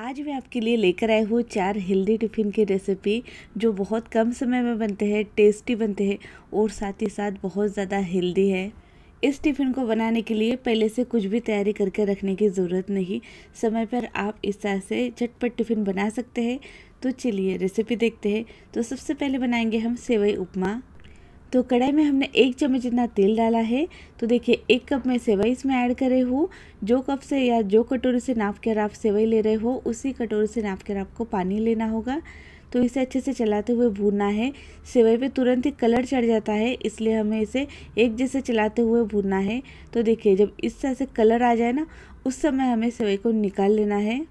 आज मैं आपके लिए लेकर आई हूँ चार हेल्दी टिफ़िन की रेसिपी जो बहुत कम समय में बनते हैं टेस्टी बनते हैं और साथ ही साथ बहुत ज़्यादा हेल्दी है इस टिफ़िन को बनाने के लिए पहले से कुछ भी तैयारी करके रखने की ज़रूरत नहीं समय पर आप इस तरह से झटपट टिफ़िन बना सकते हैं तो चलिए रेसिपी देखते हैं तो सबसे पहले बनाएंगे हम सेवई उपमा तो कढ़ाई में हमने एक चम्मच जितना तेल डाला है तो देखिए एक कप में सेवई इसमें ऐड कर रही हूँ जो कप से या जो कटोरी से नाप कर आप सेवई ले रहे हो उसी कटोरी से नाप कर आपको पानी लेना होगा तो इसे अच्छे से चलाते हुए भूनना है सेवई पे तुरंत ही कलर चढ़ जाता है इसलिए हमें इसे एक जैसे चलाते हुए भूनना है तो देखिए जब इस तरह से कलर आ जाए ना उस समय हमें सेवई को निकाल लेना है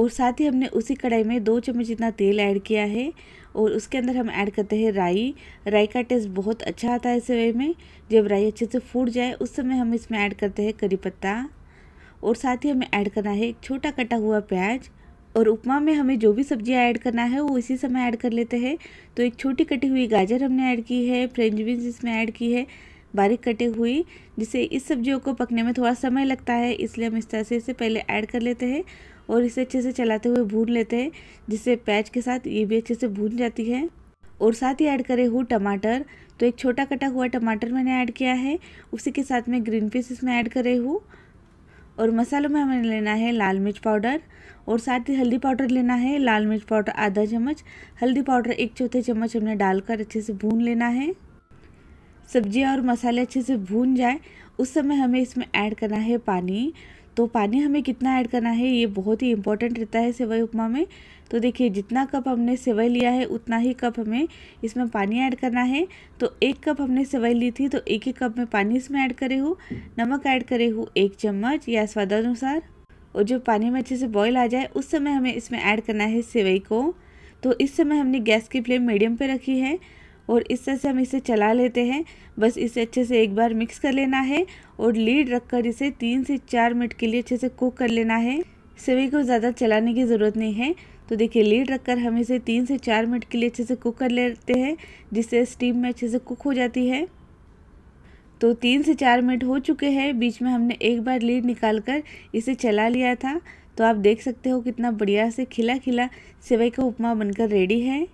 और साथ ही हमने उसी कढ़ाई में दो चम्मच जितना तेल ऐड किया है और उसके अंदर हम ऐड करते हैं राई राई का टेस्ट बहुत अच्छा आता है इस वे में जब राई अच्छे से फूट जाए उस समय हम इसमें ऐड करते हैं करी पत्ता और साथ ही हमें ऐड करना है एक छोटा कटा हुआ प्याज और उपमा में हमें जो भी सब्जियां ऐड करना है वो इसी समय ऐड कर लेते हैं तो एक छोटी कटी हुई गाजर हमने ऐड की है फ्रेंच बीन्स इसमें ऐड की है बारीक कटी हुई जिसे इस सब्जियों को पकने में थोड़ा समय लगता है इसलिए हम इस तरह से इसे पहले ऐड कर लेते हैं और इसे अच्छे से चलाते हुए भून लेते हैं जिससे प्याज के साथ ये भी अच्छे से भून जाती है और साथ ही ऐड करे हूँ टमाटर तो एक छोटा कटा हुआ टमाटर मैंने ऐड किया है उसी के साथ में ग्रीन पीस इसमें ऐड करे हूँ और मसालों में हमें लेना है लाल मिर्च पाउडर और साथ ही हल्दी पाउडर लेना है लाल मिर्च पाउडर आधा चम्मच हल्दी पाउडर एक चौथे चम्मच हमने डालकर अच्छे से भून लेना है सब्जियाँ और मसाले अच्छे से भून जाए उस समय हमें इसमें ऐड करना है पानी तो पानी हमें कितना ऐड करना है ये बहुत ही इंपॉर्टेंट रहता है सेवई उपमा में तो देखिए जितना कप हमने सेवई लिया है उतना ही कप हमें इसमें पानी ऐड करना है तो एक कप हमने सेवई ली थी तो एक ही कप में पानी इसमें ऐड करे हूँ नमक ऐड करे हूँ एक चम्मच या स्वादानुसार और जो पानी में अच्छे से बॉईल आ जाए उस समय हमें इसमें ऐड करना है सेवई को तो इस समय हमने गैस की फ्लेम मीडियम पे रखी है और इस तरह से हम इसे चला लेते हैं बस इसे अच्छे से एक बार मिक्स कर लेना है और लीड रखकर इसे तीन से चार मिनट के लिए अच्छे से कुक कर लेना है सेवई को ज़्यादा चलाने की ज़रूरत नहीं है तो देखिए लीड रखकर हम इसे तीन से चार मिनट के लिए अच्छे से कुक कर लेते हैं जिससे स्टीम में अच्छे से कुक हो जाती है तो तीन से चार मिनट हो चुके हैं बीच में हमने एक बार लीड निकाल कर इसे चला लिया था तो आप देख सकते हो कितना बढ़िया से खिला खिला सेवई का उपमा बनकर रेडी है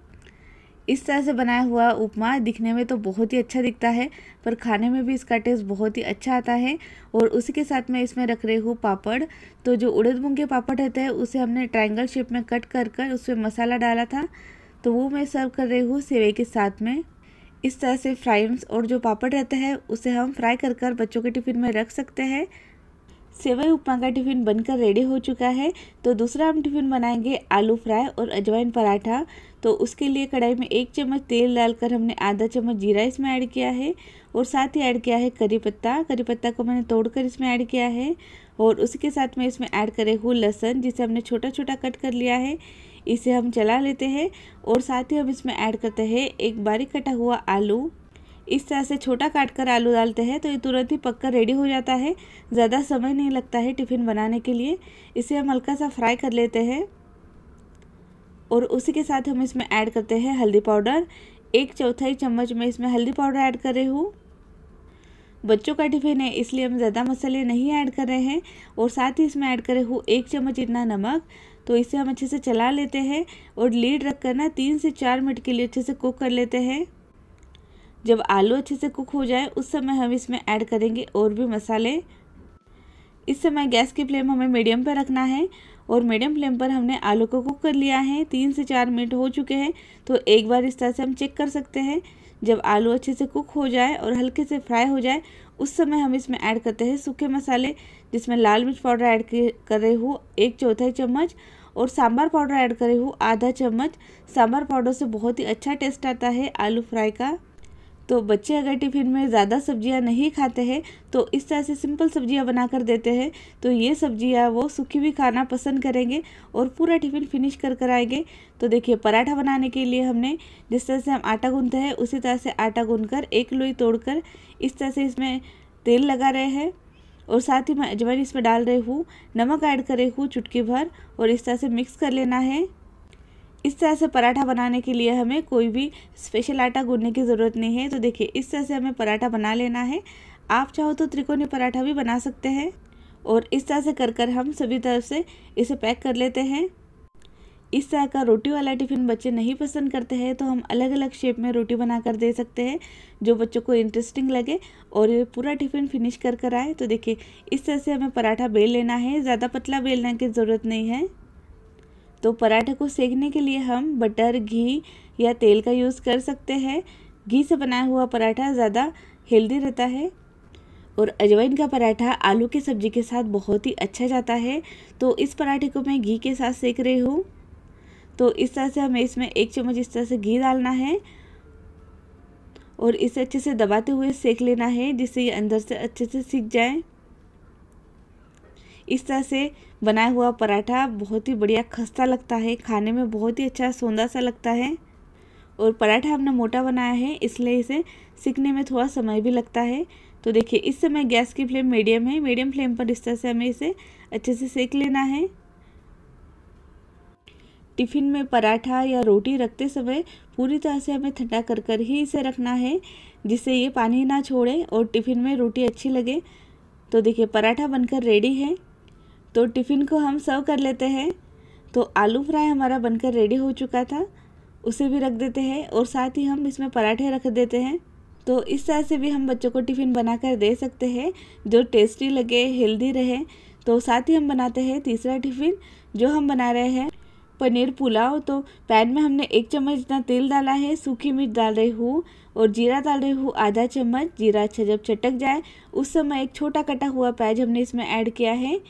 इस तरह से बनाया हुआ उपमा दिखने में तो बहुत ही अच्छा दिखता है पर खाने में भी इसका टेस्ट बहुत ही अच्छा आता है और उसी के साथ मैं इसमें रख रही हूँ पापड़ तो जो उड़द मूंग के पापड़ रहते हैं उसे हमने ट्रायंगल शेप में कट कर कर उसमें मसाला डाला था तो वो मैं सर्व कर रही हूँ सेवई के साथ में इस तरह से फ्राइम्स और जो पापड़ रहते हैं उसे हम फ्राई कर कर बच्चों के टिफ़िन में रख सकते हैं सेवई उपमा का टिफ़िन बनकर रेडी हो चुका है तो दूसरा हम टिफ़िन बनाएंगे आलू फ्राई और अजवाइन पराठा तो उसके लिए कढ़ाई में एक चम्मच तेल डालकर हमने आधा चम्मच जीरा इसमें ऐड किया है और साथ ही ऐड किया है करी पत्ता करी पत्ता को मैंने तोड़कर इसमें ऐड किया है और उसके साथ में इसमें ऐड करे हूँ लहसुन जिसे हमने छोटा छोटा कट कर लिया है इसे हम चला लेते हैं और साथ ही हम इसमें ऐड करते हैं एक बारीक कटा हुआ आलू इस तरह से छोटा काट कर आलू डालते हैं तो ये तुरंत ही पककर रेडी हो जाता है ज़्यादा समय नहीं लगता है टिफ़िन बनाने के लिए इसे हम हल्का सा फ्राई कर लेते हैं और उसी के साथ हम इसमें ऐड करते हैं हल्दी पाउडर एक चौथाई चम्मच में इसमें हल्दी पाउडर ऐड कर रही हूँ बच्चों का टिफ़िन है इसलिए हम ज़्यादा मसाले नहीं ऐड कर रहे हैं और साथ ही इसमें ऐड करे हूँ एक चम्मच इतना नमक तो इसे हम अच्छे से चला लेते हैं और लीड रख कर ना तीन से चार मिनट के लिए अच्छे से कुक कर लेते हैं जब आलू अच्छे से कुक हो जाए उस समय हम इसमें ऐड करेंगे और भी मसाले इस समय गैस की फ्लेम हमें मीडियम पर रखना है और मीडियम फ्लेम पर हमने आलू को कुक कर लिया है तीन से चार मिनट हो चुके हैं तो एक बार इस तरह से हम चेक कर सकते हैं जब आलू अच्छे से कुक हो जाए और हल्के से फ्राई हो जाए उस समय हम इसमें ऐड करते हैं सूखे मसाले जिसमें लाल मिर्च पाउडर ऐड कर रही हूँ एक चौथाई चम्मच और सांभर पाउडर ऐड कर रही हूँ आधा चम्मच सांभर पाउडर से बहुत ही अच्छा टेस्ट आता है आलू फ्राई का तो बच्चे अगर टिफ़िन में ज़्यादा सब्जियां नहीं खाते हैं तो इस तरह से सिंपल सब्जियां बनाकर देते हैं तो ये सब्जियां वो सूखी भी खाना पसंद करेंगे और पूरा टिफ़िन फिनिश कर कर आएंगे तो देखिए पराठा बनाने के लिए हमने जिस तरह से हम आटा गूंधते हैं उसी तरह से आटा गूँ कर एक लोई कर इस तरह से इसमें तेल लगा रहे हैं और साथ ही मैं अजवाइन इसमें डाल रही हूँ नमक ऐड कर रही हूँ चुटकी भर और इस तरह से मिक्स कर लेना है इस तरह से पराठा बनाने के लिए हमें कोई भी स्पेशल आटा गूंदने की ज़रूरत नहीं है तो देखिए इस तरह से हमें पराठा बना लेना है आप चाहो तो त्रिकोणी पराठा भी बना सकते हैं और इस तरह से कर कर हम सभी तरफ से इसे पैक कर लेते हैं इस तरह का रोटी वाला टिफ़िन बच्चे नहीं पसंद करते हैं तो हम अलग अलग शेप में रोटी बना कर दे सकते हैं जो बच्चों को इंटरेस्टिंग लगे और ये पूरा टिफ़िन फिनिश कर कर आए तो देखिए इस तरह से हमें पराठा बेल लेना है ज़्यादा पतला बेलने की ज़रूरत नहीं है तो पराठे को सेकने के लिए हम बटर घी या तेल का यूज़ कर सकते हैं घी से बनाया हुआ पराठा ज़्यादा हेल्दी रहता है और अजवाइन का पराठा आलू की सब्ज़ी के साथ बहुत ही अच्छा जाता है तो इस पराठे को मैं घी के साथ सेक रही हूँ तो इस तरह से हमें इसमें एक चम्मच इस तरह से घी डालना है और इसे अच्छे से दबाते हुए सेक लेना है जिससे ये अंदर से अच्छे से सीख जाए इस तरह से बनाया हुआ पराठा बहुत ही बढ़िया खस्ता लगता है खाने में बहुत ही अच्छा सौंदा सा लगता है और पराठा हमने मोटा बनाया है इसलिए इसे सीखने में थोड़ा समय भी लगता है तो देखिए इस समय गैस की फ्लेम मीडियम है मीडियम फ्लेम पर इस तरह से हमें इसे अच्छे से सेक लेना है टिफ़िन में पराठा या रोटी रखते समय पूरी तरह से हमें ठंडा कर कर ही इसे रखना है जिससे ये पानी ना छोड़े और टिफ़िन में रोटी अच्छी लगे तो देखिए पराठा बनकर रेडी है तो टिफ़िन को हम सर्व कर लेते हैं तो आलू फ्राई हमारा बनकर रेडी हो चुका था उसे भी रख देते हैं और साथ ही हम इसमें पराठे रख देते हैं तो इस तरह से भी हम बच्चों को टिफ़िन बनाकर दे सकते हैं जो टेस्टी लगे हेल्दी रहे तो साथ ही हम बनाते हैं तीसरा टिफ़िन जो हम बना रहे हैं पनीर पुलाव तो पैन में हमने एक चम्मच जितना तेल डाला है सूखी मिर्च डाल रही हूँ और जीरा डाल रही हूँ आधा चम्मच जीरा अच्छा जब चटक जाए उस समय एक छोटा कटा हुआ प्याज हमने इसमें ऐड किया है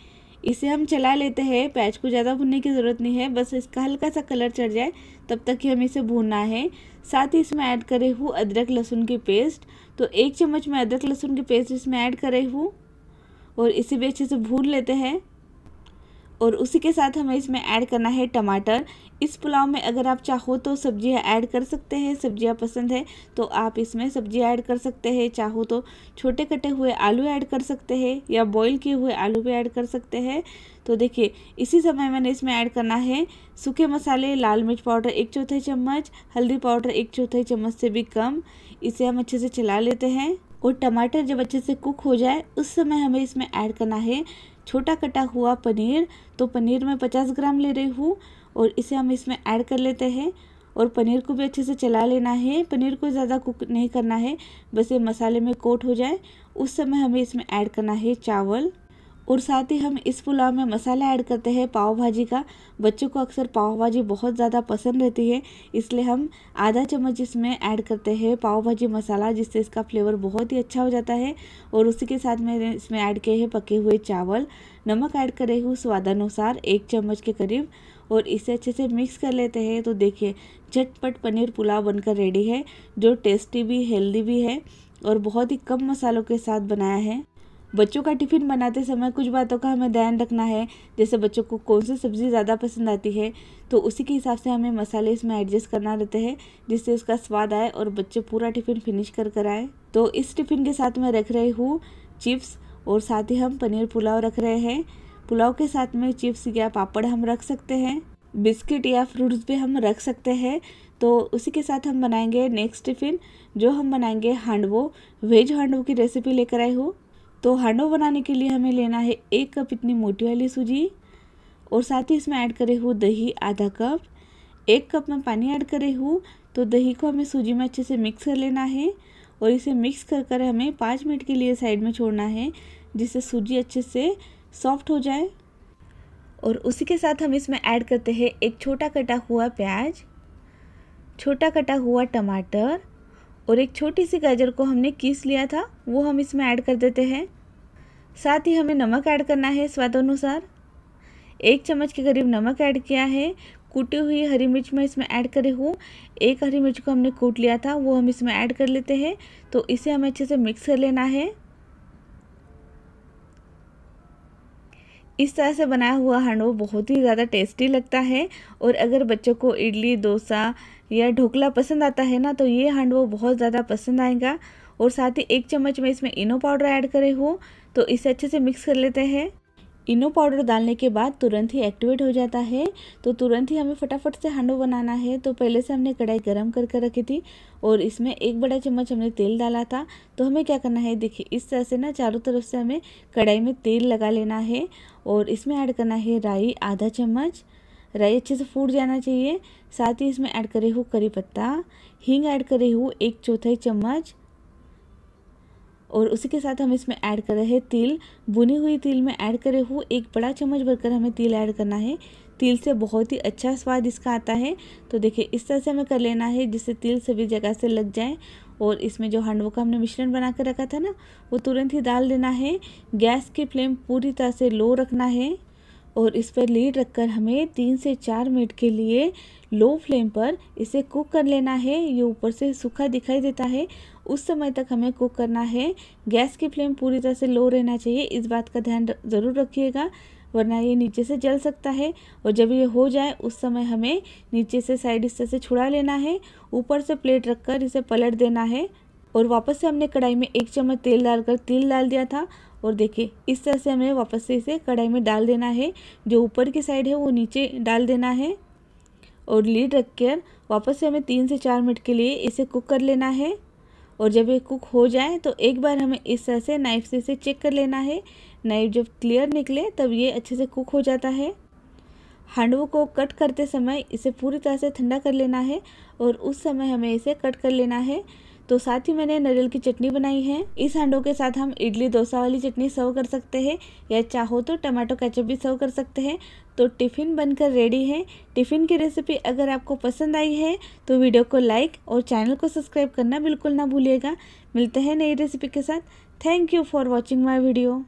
इसे हम चला लेते हैं प्याज को ज़्यादा भूनने की ज़रूरत नहीं है बस इसका हल्का सा कलर चढ़ जाए तब तक ही हम इसे भूनना है साथ ही इसमें ऐड करे हूँ अदरक लहसुन की पेस्ट तो एक चम्मच में अदरक लहसुन की पेस्ट इसमें ऐड करे हूँ और इसे भी अच्छे से भून लेते हैं और उसी के साथ हमें इसमें ऐड करना है टमाटर इस पुलाव में अगर आप चाहो तो सब्जियां ऐड कर सकते हैं सब्जियां पसंद है तो आप इसमें सब्जी ऐड कर सकते हैं चाहो तो छोटे कटे हुए आलू ऐड कर सकते हैं या बॉईल किए हुए आलू भी ऐड कर सकते हैं तो देखिए इसी समय मैंने इसमें ऐड करना है सूखे मसाले लाल मिर्च पाउडर एक चौथाई चम्मच हल्दी पाउडर एक चौथाई चम्मच से भी कम इसे हम अच्छे से चला लेते हैं और टमाटर जब अच्छे से कुक हो जाए उस समय हमें इसमें ऐड करना है छोटा कटा हुआ पनीर तो पनीर मैं पचास ग्राम ले रही हूँ और इसे हम इसमें ऐड कर लेते हैं और पनीर को भी अच्छे से चला लेना है पनीर को ज़्यादा कुक नहीं करना है बस ये मसाले में कोट हो जाए उस समय हमें इसमें ऐड करना है चावल और साथ ही हम इस पुलाव में मसाला ऐड करते हैं पाव भाजी का बच्चों को अक्सर पाव भाजी बहुत ज़्यादा पसंद रहती है इसलिए हम आधा चम्मच इसमें ऐड करते हैं पाव भाजी मसाला जिससे इसका फ्लेवर बहुत ही अच्छा हो जाता है और उसी के साथ मैंने इसमें ऐड किए हैं पके हुए चावल नमक ऐड करे हूँ स्वादानुसार एक चम्मच के करीब और इसे अच्छे से मिक्स कर लेते हैं तो देखिए झटपट पनीर पुलाव बनकर रेडी है जो टेस्टी भी हेल्दी भी है और बहुत ही कम मसालों के साथ बनाया है बच्चों का टिफ़िन बनाते समय कुछ बातों का हमें ध्यान रखना है जैसे बच्चों को कौन सी सब्ज़ी ज़्यादा पसंद आती है तो उसी के हिसाब से हमें मसाले इसमें एडजस्ट करना रहते हैं जिससे उसका स्वाद आए और बच्चे पूरा टिफ़िन फिनिश कर कर आए तो इस टिफ़िन के साथ मैं रख रही हूँ चिप्स और साथ ही हम पनीर पुलाव रख रहे हैं पुलाव के साथ में चिप्स या पापड़ हम रख सकते हैं बिस्किट या फ्रूट्स भी हम रख सकते हैं तो उसी के साथ हम बनाएंगे नेक्स्ट टिफ़िन जो हम बनाएंगे हांडवो वेज हांडवो की रेसिपी लेकर आई हूँ तो हांडो बनाने के लिए हमें लेना है एक कप इतनी मोटी वाली सूजी और साथ ही इसमें ऐड करे हूँ दही आधा कप एक कप में पानी ऐड करे हूँ तो दही को हमें सूजी में अच्छे से मिक्स कर लेना है और इसे मिक्स कर कर हमें पाँच मिनट के लिए साइड में छोड़ना है जिससे सूजी अच्छे से सॉफ्ट हो जाए और उसी के साथ हम इसमें ऐड करते हैं एक छोटा कटा हुआ प्याज छोटा कटा हुआ टमाटर और एक छोटी सी गाजर को हमने कीस लिया था वो हम इसमें ऐड कर देते हैं साथ ही हमें नमक ऐड करना है स्वादानुसार एक चम्मच के करीब नमक ऐड किया है कूटी हुई हरी मिर्च में इसमें ऐड करे हूँ एक हरी मिर्च को हमने कूट लिया था वो हम इसमें ऐड कर लेते हैं तो इसे हमें अच्छे से मिक्स कर लेना है इस तरह से बनाया हुआ हांडवा बहुत ही ज़्यादा टेस्टी लगता है और अगर बच्चों को इडली डोसा या ढोकला पसंद आता है ना तो ये हांडवा बहुत ज़्यादा पसंद आएगा और साथ ही एक चम्मच में इसमें इनो पाउडर ऐड करे हूँ तो इसे अच्छे से मिक्स कर लेते हैं इनो पाउडर डालने के बाद तुरंत ही एक्टिवेट हो जाता है तो तुरंत ही हमें फटाफट से हांडो बनाना है तो पहले से हमने कढ़ाई गर्म करके कर रखी थी और इसमें एक बड़ा चम्मच हमने तेल डाला था तो हमें क्या करना है देखिए इस तरह से ना चारों तरफ से हमें कढ़ाई में तेल लगा लेना है और इसमें ऐड करना है राई आधा चम्मच राई अच्छे से फूट जाना चाहिए साथ ही इसमें ऐड करे हूँ करी पत्ता हींग ऐड करे हूँ एक चौथाई चम्मच और उसी के साथ हम इसमें ऐड कर रहे हैं तिल बुनी हुई तिल में ऐड करे हूँ एक बड़ा चम्मच भरकर हमें तिल ऐड करना है तिल से बहुत ही अच्छा स्वाद इसका आता है तो देखिए इस तरह से हमें कर लेना है जिससे तिल सभी जगह से लग जाए और इसमें जो हांडवों का हमने मिश्रण बना कर रखा था ना वो तुरंत ही डाल देना है गैस की फ्लेम पूरी तरह से लो रखना है और इस पर लीड रखकर हमें तीन से चार मिनट के लिए लो फ्लेम पर इसे कुक कर लेना है ये ऊपर से सूखा दिखाई देता है उस समय तक हमें कुक करना है गैस की फ्लेम पूरी तरह से लो रहना चाहिए इस बात का ध्यान ज़रूर रखिएगा वरना ये नीचे से जल सकता है और जब ये हो जाए उस समय हमें नीचे से साइड हिस्से से छुड़ा लेना है ऊपर से प्लेट रखकर इसे पलट देना है और वापस से हमने कढ़ाई में एक चम्मच तेल डालकर तिल डाल दिया था और देखिए इस तरह से हमें वापस से इसे कढ़ाई में डाल देना है जो ऊपर की साइड है वो नीचे डाल देना है और लीड रख कर वापस से हमें तीन से चार मिनट के लिए इसे कुक कर लेना है और जब ये कुक हो जाए तो एक बार हमें इस तरह से नाइफ से इसे चेक कर लेना है नाइफ जब क्लियर निकले तब ये अच्छे से कुक हो जाता है हांडवों को कट करते समय इसे पूरी तरह से ठंडा कर लेना है और उस समय हमें इसे कट कर लेना है तो साथ ही मैंने नरियल की चटनी बनाई है इस हांडों के साथ हम इडली डोसा वाली चटनी सर्व कर सकते हैं या चाहो तो टमाटो कैचअप भी सर्व कर सकते हैं तो टिफ़िन बनकर रेडी है टिफ़िन की रेसिपी अगर आपको पसंद आई है तो वीडियो को लाइक और चैनल को सब्सक्राइब करना बिल्कुल ना भूलिएगा मिलते हैं नई रेसिपी के साथ thank you for watching my video